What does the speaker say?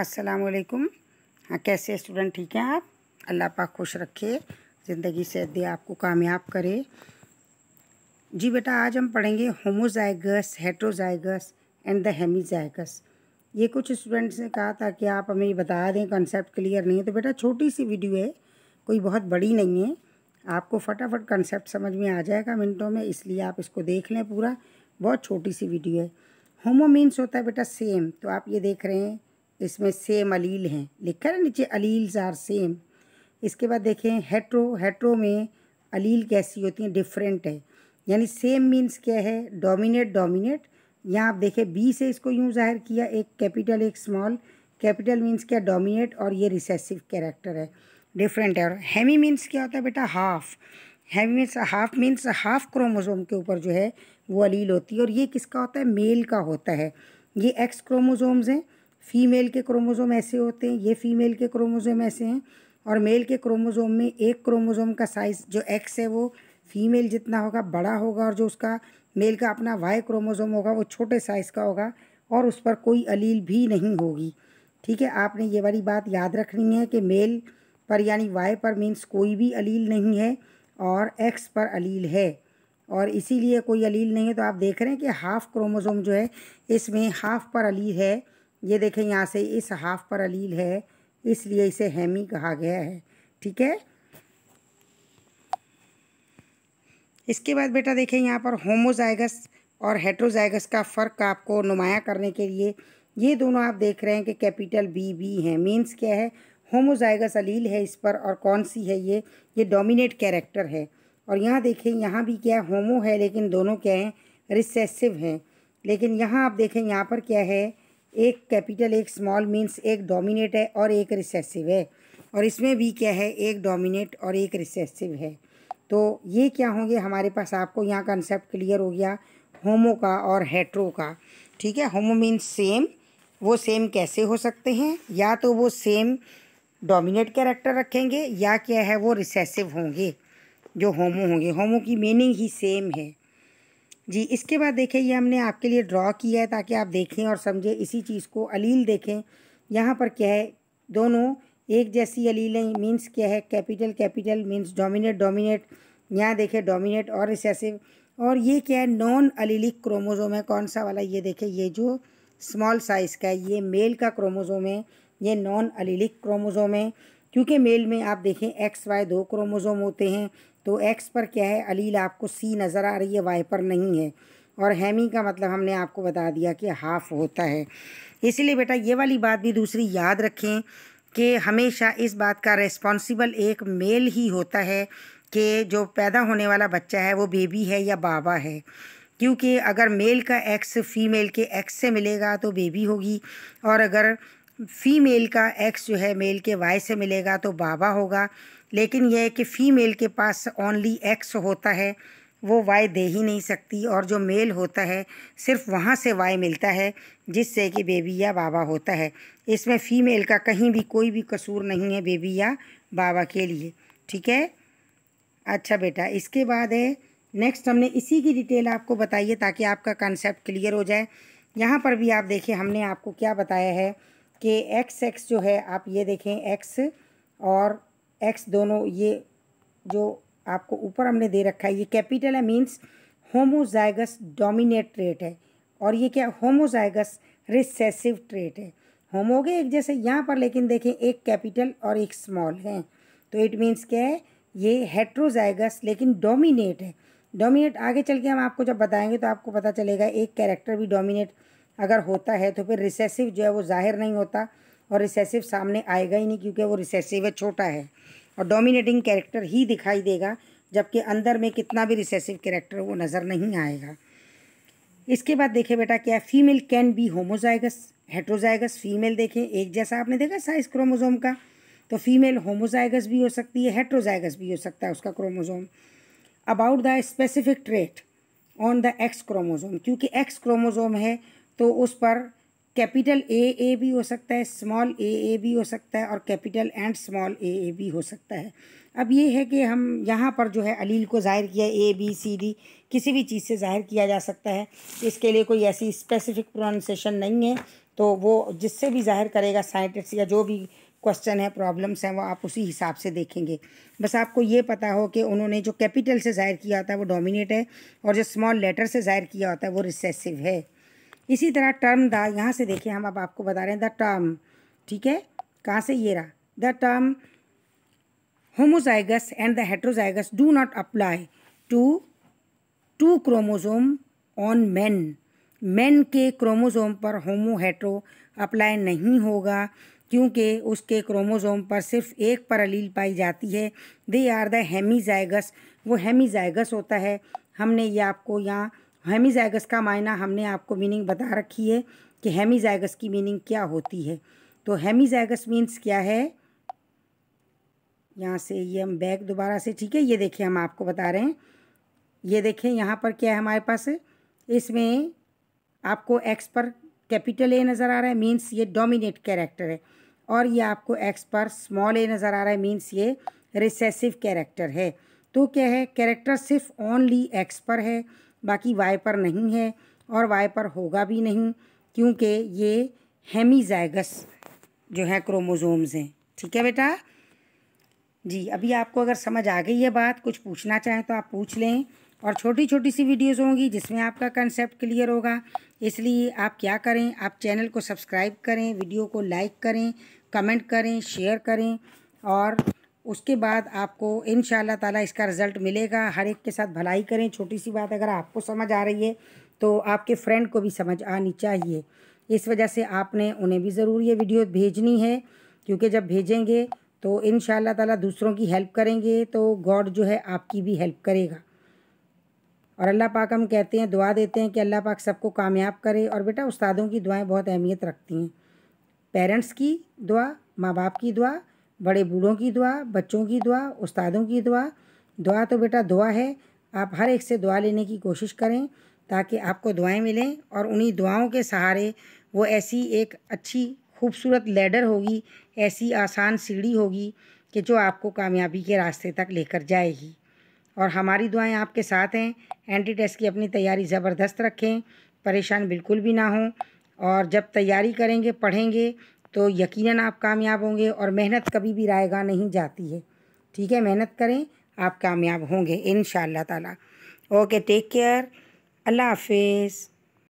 असलकुम हाँ कैसे स्टूडेंट ठीक हैं आप अल्लाह पाक खुश रखे ज़िंदगी से दे आपको कामयाब करे जी बेटा आज हम पढ़ेंगे homozygous heterozygous and the hemizygous ये कुछ स्टूडेंट्स ने कहा था कि आप हमें बता दें कॉन्सेप्ट क्लियर नहीं है तो बेटा छोटी सी वीडियो है कोई बहुत बड़ी नहीं है आपको फटाफट कंसेप्ट समझ में आ जाएगा मिनटों में इसलिए आप इसको देख लें पूरा बहुत छोटी सी वीडियो है होमो मीन्स होता है बेटा सेम तो आप ये देख रहे हैं तो इसमें सेम अलील हैं लिखा है नीचे अलील्स आर सेम इसके बाद देखें हेट्रो हेट्रो में अलील कैसी होती हैं डिफरेंट है यानी सेम मीन्स क्या है डोमिनेट डोमिनेट यहाँ आप देखें बी से इसको यूँ जाहिर किया एक कैपिटल एक स्मॉल कैपिटल मीन्स क्या डोमिनेट और ये रिसेसिव कैरेक्टर है डिफरेंट है और हैमी मीन्स क्या होता है बेटा half heavy means half means half chromosome के ऊपर जो है वो अलील होती है और ये किसका होता है मेल का होता है ये एक्स क्रोमोजोम्स हैं फीमेल के क्रोमोज़ोम ऐसे होते हैं ये फीमेल के क्रोमोज़ोम ऐसे हैं और मेल के क्रोमोज़ोम में एक क्रोमोज़ोम का साइज़ जो एक्स है वो फीमेल जितना होगा बड़ा होगा और जो उसका मेल का अपना वाई क्रोमोज़ोम होगा वो छोटे साइज़ का होगा और उस पर कोई अलील भी नहीं होगी ठीक है आपने ये वाली बात याद रखनी है कि मेल पर यानी वाई पर मीन्स कोई भी अलील नहीं है और एक्स पर अलील है और इसीलिए कोई अलील नहीं है तो आप देख रहे हैं कि हाफ़ क्रोमोज़ोम जो है इसमें हाफ़ पर अलील है ये देखें यहाँ से इस हाफ पर अलील है इसलिए इसे हैमी कहा गया है ठीक है इसके बाद बेटा देखें यहाँ पर होमोजाइगस और हेट्रोजाइगस का फ़र्क आपको नुमाया करने के लिए ये दोनों आप देख रहे हैं कि कैपिटल बी बी है मीन्स क्या है होमोजाइगस अलील है इस पर और कौन सी है ये ये डोमिनेट कैरेक्टर है और यहाँ देखें यहाँ भी क्या है होमो है लेकिन दोनों क्या हैं रिसेसिव हैं लेकिन यहाँ आप देखें यहाँ पर क्या है एक कैपिटल एक स्मॉल मीन्स एक डोमिनेट है और एक रिसेसिव है और इसमें भी क्या है एक डोमिनेट और एक रिसेसिव है तो ये क्या होंगे हमारे पास आपको यहाँ कंसेप्ट क्लियर हो गया होमो का और हेट्रो का ठीक है होमो मीन्स सेम वो सेम कैसे हो सकते हैं या तो वो सेम डोमिनेट कैरेक्टर रखेंगे या क्या है वो रिसेसिव होंगे जो होमो होंगे होमो की मीनिंग ही सेम है जी इसके बाद देखें ये हमने आपके लिए ड्रॉ किया है ताकि आप देखें और समझें इसी चीज़ को अलील देखें यहाँ पर क्या है दोनों एक जैसी अलीलें मीन्स क्या है capital capital means dominate dominate यहाँ देखें डोमिनेट और रिसेसिव और ये क्या है नॉन अलीलिक क्रोमोजोम है कौन सा वाला ये देखें ये जो स्मॉल साइज़ का है ये मेल का क्रोमोजोम है ये नॉन अलीलिक क्रोमोजोम है क्योंकि मेल में आप देखें एक्स वाई दो क्रोमोजोम होते हैं तो एक्स पर क्या है अलील आपको सी नज़र आ रही है वाई पर नहीं है और हैमी का मतलब हमने आपको बता दिया कि हाफ़ होता है इसलिए बेटा ये वाली बात भी दूसरी याद रखें कि हमेशा इस बात का रेस्पॉन्सिबल एक मेल ही होता है कि जो पैदा होने वाला बच्चा है वो बेबी है या बाबा है क्योंकि अगर मेल का एक्स फीमेल के एक्स से मिलेगा तो बेबी होगी और अगर फीमेल का एक्स जो है मेल के वाई से मिलेगा तो बाबा होगा लेकिन यह है कि फ़ीमेल के पास ओनली एक्स होता है वो वाई दे ही नहीं सकती और जो मेल होता है सिर्फ वहाँ से वाई मिलता है जिससे कि बेबी या बाबा होता है इसमें फ़ीमेल का कहीं भी कोई भी कसूर नहीं है बेबी या बाबा के लिए ठीक है अच्छा बेटा इसके बाद है नेक्स्ट हमने इसी की डिटेल आपको बताइए ताकि आपका कंसेप्ट क्लियर हो जाए यहाँ पर भी आप देखें हमने आपको क्या बताया है कि एक्स एक्स जो है आप ये देखें एक्स और एक्स दोनों ये जो आपको ऊपर हमने दे रखा है ये कैपिटल है मीन्स होमोजाइगस डोमिनेट ट्रेट है और ये क्या होमोजाइगस रिसेसिव ट्रेट है होमोगे गए एक जैसे यहाँ पर लेकिन देखें एक कैपिटल और एक स्मॉल है तो इट मीन्स क्या है ये हेट्रोजाइगस लेकिन डोमिनेट है डोमिनेट आगे चल के हम आपको जब बताएंगे तो आपको पता चलेगा एक कैरेक्टर भी डोमिनेट अगर होता है तो फिर रिसेसिव जो है वो जाहिर नहीं होता और रिसेसिव सामने आएगा ही नहीं क्योंकि वो रिसेसिव है छोटा है और डोमिनेटिंग कैरेक्टर ही दिखाई देगा जबकि अंदर में कितना भी रिसेसिव कैरेक्टर वो नज़र नहीं आएगा इसके बाद देखें बेटा क्या female can be homozygous heterozygous female देखें एक जैसा आपने देखा साइज क्रोमोजोम का तो फीमेल होमोजाइगस भी हो सकती है हेट्रोजाइगस भी हो सकता है उसका chromosome about the specific trait on the X chromosome क्योंकि एक्स क्रोमोजोम है तो उस पर कैपिटल ए ए भी हो सकता है स्मॉल ए ए भी हो सकता है और capital and small A A भी हो सकता है अब ये है कि हम यहाँ पर जो है अलील को ज़ाहिर किया ए बी सी डी किसी भी चीज़ से ज़ाहिर किया जा सकता है इसके लिए कोई ऐसी स्पेसिफिक प्रोनाउंसिएशन नहीं है तो वो जिससे भी ज़ाहिर करेगा साइंटिस्ट या जो भी क्वेश्चन है प्रॉब्लम्स हैं वो आप उसी हिसाब से देखेंगे बस आपको ये पता हो कि उन्होंने जो कैपिटल से ज़ाहिर किया होता है वो डोमिनेट है और जो स्मॉल लेटर से ज़ाहिर किया होता है वो रिसेसिव है इसी तरह टर्म द यहाँ से देखिए हम अब आपको बता रहे हैं द टर्म ठीक है कहाँ से ये रहा the term homozygous and the heterozygous do not apply to two chromosome on man man के क्रोमोजोम पर होमो हेट्रो अप्लाई नहीं होगा क्योंकि उसके क्रोमोजोम पर सिर्फ एक पर अलील पाई जाती है दे आर द हेमीजाइगस वो हेमीजाइगस होता है हमने ये आपको यहाँ हेमीजाइगस का मायना हमने आपको मीनिंग बता रखी है कि हेमीजाइगस की मीनिंग क्या होती है तो हेमीजाइगस मीन्स क्या है यहाँ से ये हम बैग दोबारा से ठीक है ये देखें हम आपको बता रहे हैं ये देखें यहाँ पर क्या है हमारे पास इसमें आपको एक्स पर कैपिटल ए नज़र आ रहा है मीन्स ये डोमिनेट कैरेक्टर है और ये आपको एक्स पर स्मॉल ए नज़र आ रहा है मीन्स ये रिसेसिव कैरेक्टर है तो क्या है कैरेक्टर सिर्फ ओनली एक्स पर है बाकी वाई पर नहीं है और वाई पर होगा भी नहीं क्योंकि ये हेमीजाइगस जो है क्रोमोजोम्स हैं ठीक है बेटा जी अभी आपको अगर समझ आ गई है बात कुछ पूछना चाहें तो आप पूछ लें और छोटी छोटी सी वीडियोस होंगी जिसमें आपका कंसेप्ट क्लियर होगा इसलिए आप क्या करें आप चैनल को सब्सक्राइब करें वीडियो को लाइक करें कमेंट करें शेयर करें और उसके बाद आपको इन ताला इसका रिज़ल्ट मिलेगा हर एक के साथ भलाई करें छोटी सी बात अगर आपको समझ आ रही है तो आपके फ्रेंड को भी समझ आनी चाहिए इस वजह से आपने उन्हें भी ज़रूर ये वीडियो भेजनी है क्योंकि जब भेजेंगे तो इन ताला दूसरों की हेल्प करेंगे तो गॉड जो है आपकी भी हेल्प करेगा और अल्लाह पाक हम कहते हैं दुआ देते हैं कि अल्लाह पाक सबको कामयाब करे और बेटा उस्तादों की दुआएं बहुत अहमियत रखती हैं पेरेंट्स की दुआ माँ बाप की दुआ बड़े बूढ़ों की दुआ बच्चों की दुआ उस्तादों की दुआ दुआ तो बेटा दुआ है आप हर एक से दुआ लेने की कोशिश करें ताकि आपको दुआएं मिलें और उन्हीं दुआओं के सहारे वो ऐसी एक अच्छी खूबसूरत लेडर होगी ऐसी आसान सीढ़ी होगी कि जो आपको कामयाबी के रास्ते तक लेकर जाएगी और हमारी दुआएं आपके साथ हैं एंटी टेस्ट की अपनी तैयारी ज़बरदस्त रखें परेशान बिल्कुल भी ना हों और जब तैयारी करेंगे पढ़ेंगे तो यकीनन आप कामयाब होंगे और मेहनत कभी भी रायगा नहीं जाती है ठीक है मेहनत करें आप कामयाब होंगे इन ताला ओके टेक केयर अल्लाह हाफिज़